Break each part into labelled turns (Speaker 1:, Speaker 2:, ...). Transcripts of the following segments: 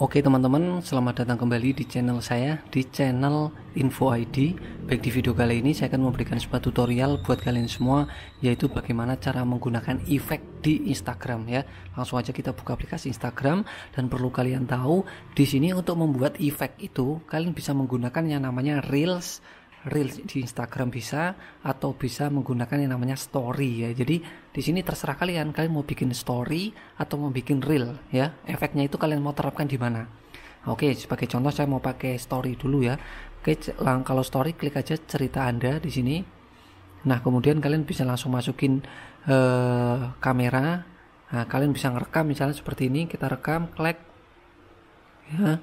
Speaker 1: Oke teman-teman, selamat datang kembali di channel saya, di channel Info ID. Baik di video kali ini saya akan memberikan sebuah tutorial buat kalian semua, yaitu bagaimana cara menggunakan efek di Instagram ya. Langsung aja kita buka aplikasi Instagram dan perlu kalian tahu di sini untuk membuat efek itu kalian bisa menggunakan yang namanya Reels reels di Instagram bisa atau bisa menggunakan yang namanya story ya. Jadi di sini terserah kalian, kalian mau bikin story atau mau bikin reel ya. Efeknya itu kalian mau terapkan di mana. Oke, sebagai contoh saya mau pakai story dulu ya. Oke, kalau story klik aja cerita Anda di sini. Nah, kemudian kalian bisa langsung masukin eh, kamera. Nah, kalian bisa ngerekam misalnya seperti ini, kita rekam, klik. Ya.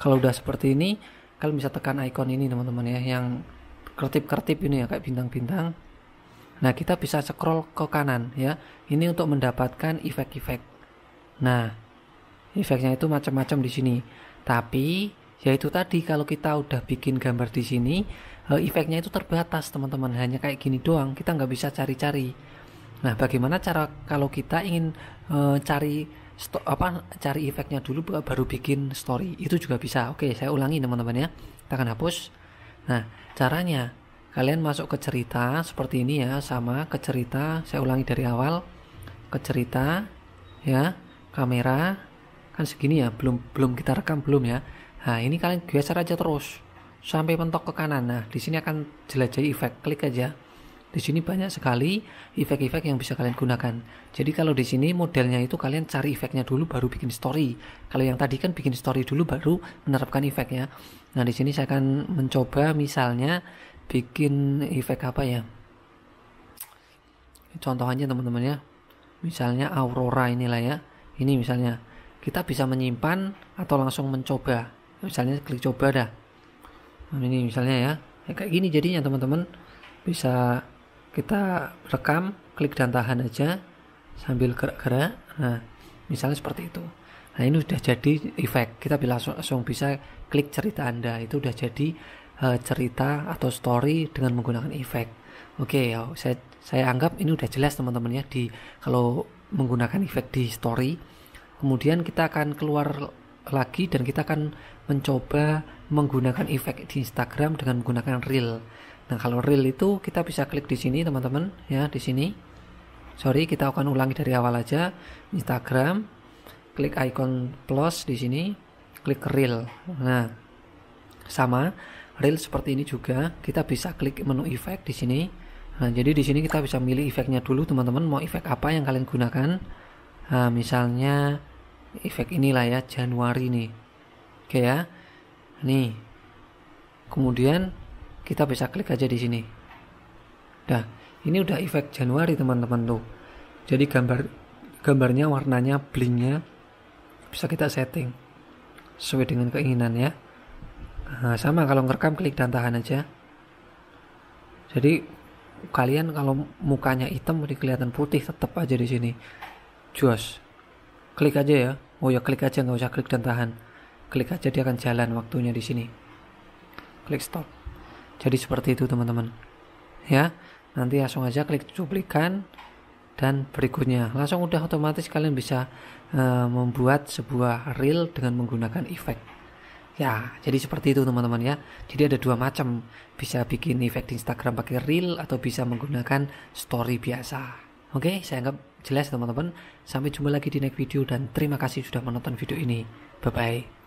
Speaker 1: Kalau udah seperti ini, kalian bisa tekan icon ini teman-teman ya yang kertip-kertip ini ya kayak bintang-bintang. Nah, kita bisa scroll ke kanan ya. Ini untuk mendapatkan efek-efek. Nah, efeknya itu macam-macam di sini. Tapi yaitu tadi kalau kita udah bikin gambar di sini, eh, efeknya itu terbatas teman-teman. Hanya kayak gini doang, kita nggak bisa cari-cari. Nah, bagaimana cara kalau kita ingin e, cari sto, apa cari efeknya dulu eh, baru bikin story? Itu juga bisa. Oke, saya ulangi teman-teman ya. Kita akan hapus. Nah, caranya kalian masuk ke cerita seperti ini ya sama ke cerita saya ulangi dari awal ke cerita ya kamera kan segini ya belum belum kita rekam belum ya nah ini kalian geser aja terus sampai mentok ke kanan nah di sini akan jelajahi efek klik aja di sini banyak sekali efek-efek yang bisa kalian gunakan jadi kalau di sini modelnya itu kalian cari efeknya dulu baru bikin story kalau yang tadi kan bikin story dulu baru menerapkan efeknya nah di sini saya akan mencoba misalnya bikin efek apa ya contoh aja teman-teman ya misalnya aurora inilah ya ini misalnya kita bisa menyimpan atau langsung mencoba misalnya klik coba dah nah, ini misalnya ya, ya kayak gini jadinya teman-teman bisa kita rekam klik dan tahan aja sambil gerak-gerak nah misalnya seperti itu nah ini sudah jadi efek kita bisa langsung, langsung bisa klik cerita anda itu sudah jadi Eh, cerita atau story dengan menggunakan efek. Oke, okay, ya, saya saya anggap ini udah jelas teman-teman ya di kalau menggunakan efek di story. Kemudian kita akan keluar lagi dan kita akan mencoba menggunakan efek di Instagram dengan menggunakan reel. Nah, kalau reel itu kita bisa klik di sini teman-teman ya, di sini. Sorry, kita akan ulangi dari awal aja. Instagram, klik icon plus di sini, klik reel. Nah, sama Real seperti ini juga kita bisa klik menu efek di sini nah jadi di sini kita bisa milih efeknya dulu teman-teman mau efek apa yang kalian gunakan nah, misalnya efek inilah ya Januari nih oke ya nih kemudian kita bisa klik aja di sini dah ini udah efek Januari teman-teman tuh jadi gambar gambarnya warnanya blingnya bisa kita setting sesuai dengan keinginan ya Nah, sama kalau ngerekam klik dan tahan aja. Jadi kalian kalau mukanya hitam mau kelihatan putih tetap aja di sini. Jos. Klik aja ya. Oh ya klik aja nggak usah klik dan tahan. Klik aja dia akan jalan waktunya di sini. Klik stop. Jadi seperti itu teman-teman. Ya, nanti langsung aja klik cuplikan dan berikutnya langsung udah otomatis kalian bisa uh, membuat sebuah reel dengan menggunakan efek. Ya, jadi seperti itu teman-teman ya. Jadi ada dua macam, bisa bikin efek di Instagram pakai reel atau bisa menggunakan story biasa. Oke, saya anggap jelas teman-teman. Sampai jumpa lagi di next video dan terima kasih sudah menonton video ini. Bye bye.